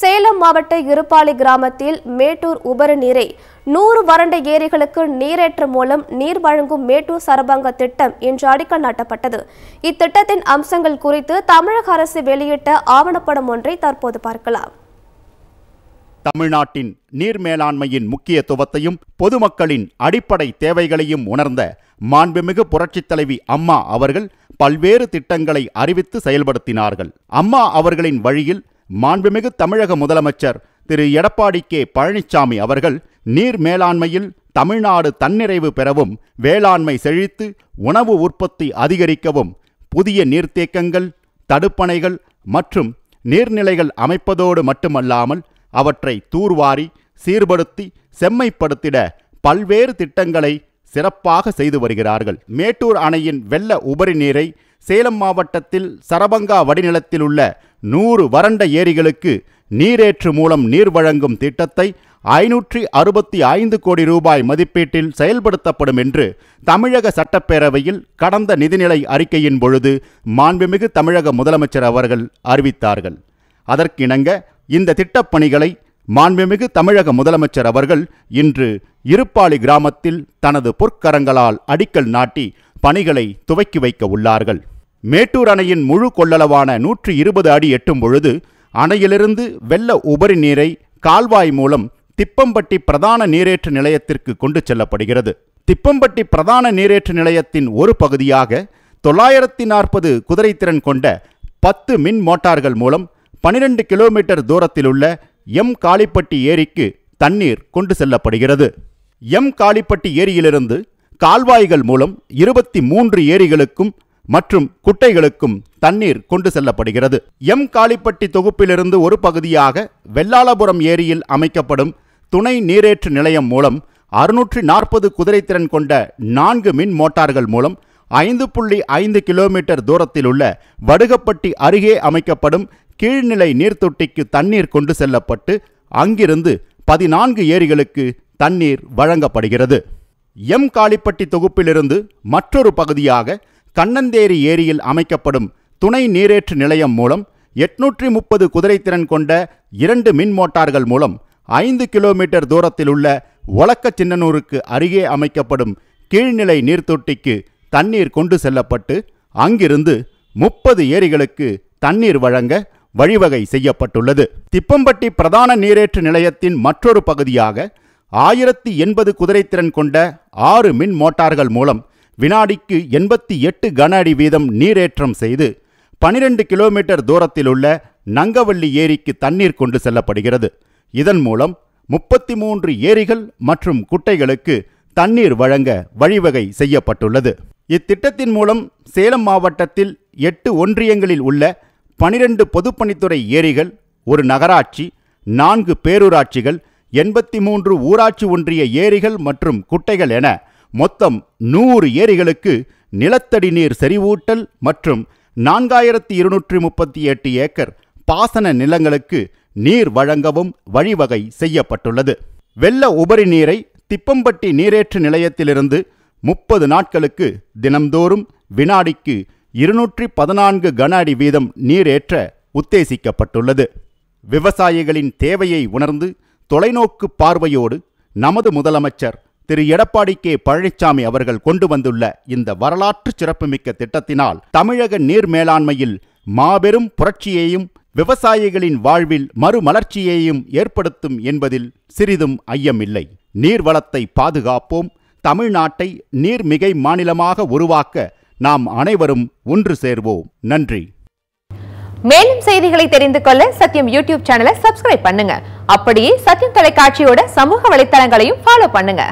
சேலம் மாவட்ட இருப்பாளி கிராமத்தில் மேட்டூர் உபரி நீரை நூறு வறண்ட ஏரிகளுக்கு நீரேற்றம் மூலம் நீர் வழங்கும் மேட்டூர் சரபங்க திட்டம் இன்று அடிக்கல் நாட்டப்பட்டது இத்திட்டத்தின் அம்சங்கள் குறித்து தமிழக அரசு வெளியிட்ட ஆவணப்படம் ஒன்றை தற்போது பார்க்கலாம் தமிழ்நாட்டின் நீர் மேலாண்மையின் முக்கியத்துவத்தையும் பொதுமக்களின் அடிப்படை தேவைகளையும் உணர்ந்த மாண்புமிகு புரட்சித் தலைவி அம்மா அவர்கள் பல்வேறு திட்டங்களை அறிவித்து செயல்படுத்தினார்கள் அம்மா அவர்களின் வழியில் மாண்புமிகு தமிழக முதலமைச்சர் திரு எடப்பாடி கே பழனிசாமி அவர்கள் நீர் மேலாண்மையில் தமிழ்நாடு தன்னிறைவு பெறவும் வேளாண்மை செழித்து உணவு உற்பத்தி அதிகரிக்கவும் புதிய நீர்த்தேக்கங்கள் தடுப்பணைகள் மற்றும் நீர்நிலைகள் அமைப்பதோடு மட்டுமல்லாமல் அவற்றை தூர்வாரி சீர்படுத்தி செம்மைப்படுத்திட பல்வேறு திட்டங்களை சிறப்பாக செய்து வருகிறார்கள் மேட்டூர் அணையின் வெள்ள உபரி நீரை சேலம் மாவட்டத்தில் சரபங்கா வடிநிலத்தில் உள்ள நூறு வறண்ட ஏரிகளுக்கு நீரேற்று மூலம் நீர் வழங்கும் திட்டத்தை ஐநூற்றி அறுபத்தி ஐந்து கோடி ரூபாய் மதிப்பீட்டில் செயல்படுத்தப்படும் என்று தமிழக சட்டப்பேரவையில் கடந்த நிதிநிலை அறிக்கையின் பொழுது மாண்புமிகு தமிழக முதலமைச்சர் அவர்கள் அறிவித்தார்கள் அதற்கிணங்க இந்த திட்டப்பணிகளை மாண்புமிகு தமிழக முதலமைச்சர் அவர்கள் இன்று இருப்பாளி கிராமத்தில் தனது பொற்கரங்களால் அடிக்கல் நாட்டி பணிகளை துவக்கி வைக்க உள்ளார்கள் மேட்டூர் அணையின் முழு கொள்ளளவான நூற்றி இருபது அடி எட்டும் பொழுது அணையிலிருந்து வெள்ள உபரி நீரை கால்வாய் மூலம் திப்பம்பட்டி பிரதான நீரேற்று நிலையத்திற்கு கொண்டு செல்லப்படுகிறது திப்பம்பட்டி பிரதான நீரேற்று நிலையத்தின் ஒரு பகுதியாக தொள்ளாயிரத்தி நாற்பது குதிரைத்திறன் கொண்ட பத்து மின் மோட்டார்கள் மூலம் பனிரெண்டு கிலோமீட்டர் தூரத்திலுள்ள எம் காளிப்பட்டி ஏரிக்கு தண்ணீர் கொண்டு செல்லப்படுகிறது எம் காளிப்பட்டி ஏரியிலிருந்து கால்வாய்கள் மூலம் இருபத்தி மூன்று ஏரிகளுக்கும் மற்றும் குட்டைகளுக்கும் தண்ணீர் கொண்டு செல்லப்படுகிறது எம் காளிப்பட்டி தொகுப்பிலிருந்து ஒரு பகுதியாக வெள்ளாளபுரம் ஏரியில் அமைக்கப்படும் துணை நீரேற்று நிலையம் மூலம் அறுநூற்றி நாற்பது குதிரைத்திறன் கொண்ட நான்கு மின் மோட்டார்கள் மூலம் ஐந்து புள்ளி ஐந்து கிலோமீட்டர் தூரத்தில் உள்ள வடுகப்பட்டி அருகே அமைக்கப்படும் கீழ்நிலை நீர்த்தொட்டிக்கு தண்ணீர் கொண்டு செல்லப்பட்டு அங்கிருந்து பதினான்கு ஏரிகளுக்கு தண்ணீர் வழங்கப்படுகிறது எம் காளிப்பட்டி தொகுப்பிலிருந்து மற்றொரு பகுதியாக கண்ணந்தேரி ஏரியில் அமைக்கப்படும் துணை நீரேற்று நிலையம் மூலம் எட்நூற்றி முப்பது குதிரைத்திறன் கொண்ட இரண்டு மின் மோட்டார்கள் மூலம் ஐந்து கிலோமீட்டர் தூரத்தில் உள்ள ஒலக்க சின்னனூருக்கு அருகே அமைக்கப்படும் கீழ்நிலை நீர்த்தொட்டிக்கு தண்ணீர் கொண்டு செல்லப்பட்டு அங்கிருந்து முப்பது ஏரிகளுக்கு தண்ணீர் வழங்க வழிவகை செய்யப்பட்டுள்ளது திப்பம்பட்டி பிரதான நீரேற்று நிலையத்தின் மற்றொரு பகுதியாக ஆயிரத்தி எண்பது குதிரைத்திறன் கொண்ட ஆறு மின் மோட்டார்கள் மூலம் வினாடிக்கு எண்பத்தி எட்டு கன அடி வீதம் நீரேற்றம் செய்து பனிரெண்டு கிலோமீட்டர் தூரத்திலுள்ள நங்கவள்ளி ஏரிக்கு தண்ணீர் கொண்டு செல்லப்படுகிறது இதன் மூலம் முப்பத்தி மூன்று ஏரிகள் மற்றும் குட்டைகளுக்கு தண்ணீர் வழங்க வழிவகை செய்யப்பட்டுள்ளது இத்திட்டத்தின் மூலம் சேலம் மாவட்டத்தில் எட்டு ஒன்றியங்களில் உள்ள பனிரெண்டு பொதுப்பணித்துறை ஏரிகள் ஒரு நகராட்சி நான்கு பேரூராட்சிகள் எண்பத்தி மூன்று ஊராட்சி ஒன்றிய ஏரிகள் மற்றும் குட்டைகள் என மொத்தம் நூறு ஏரிகளுக்கு நிலத்தடி நீர் செறிவூட்டல் மற்றும் நான்காயிரத்தி இருநூற்றி முப்பத்தி எட்டு ஏக்கர் பாசன நிலங்களுக்கு நீர் வழங்கவும் வழிவகை செய்யப்பட்டுள்ளது வெள்ள உபரி நீரை திப்பம்பட்டி நீரேற்று நிலையத்திலிருந்து முப்பது நாட்களுக்கு தினம்தோறும் வினாடிக்கு இருநூற்றி பதினான்கு கன அடி வீதம் நீரேற்ற உத்தேசிக்கப்பட்டுள்ளது விவசாயிகளின் தேவையை உணர்ந்து தொலைநோக்கு பார்வையோடு நமது முதலமைச்சர் திரு எடப்பாடி கே பழனிசாமி அவர்கள் கொண்டு வந்துள்ள இந்த வரலாற்று சிறப்புமிக்க திட்டத்தினால் தமிழக நீர் மேலாண்மையில் மாபெரும் புரட்சியையும் விவசாயிகளின் வாழ்வில் மறுமலர்ச்சியையும் ஏற்படுத்தும் என்பதில் சிறிதும் ஐயமில்லை நீர்வளத்தை பாதுகாப்போம் தமிழ்நாட்டை நீர்மிகை மாநிலமாக உருவாக்க நாம் அனைவரும் ஒன்று சேர்வோம் நன்றி மேலும் செய்திகளை தெரிந்து கொள்ள சத்யம் யூடியூப் சேனலை சப்ஸ்கிரைப் பண்ணுங்க அப்படியே சத்தியம் தொலைக்காட்சியோட சமூக வலைத்தளங்களையும் ஃபாலோ பண்ணுங்க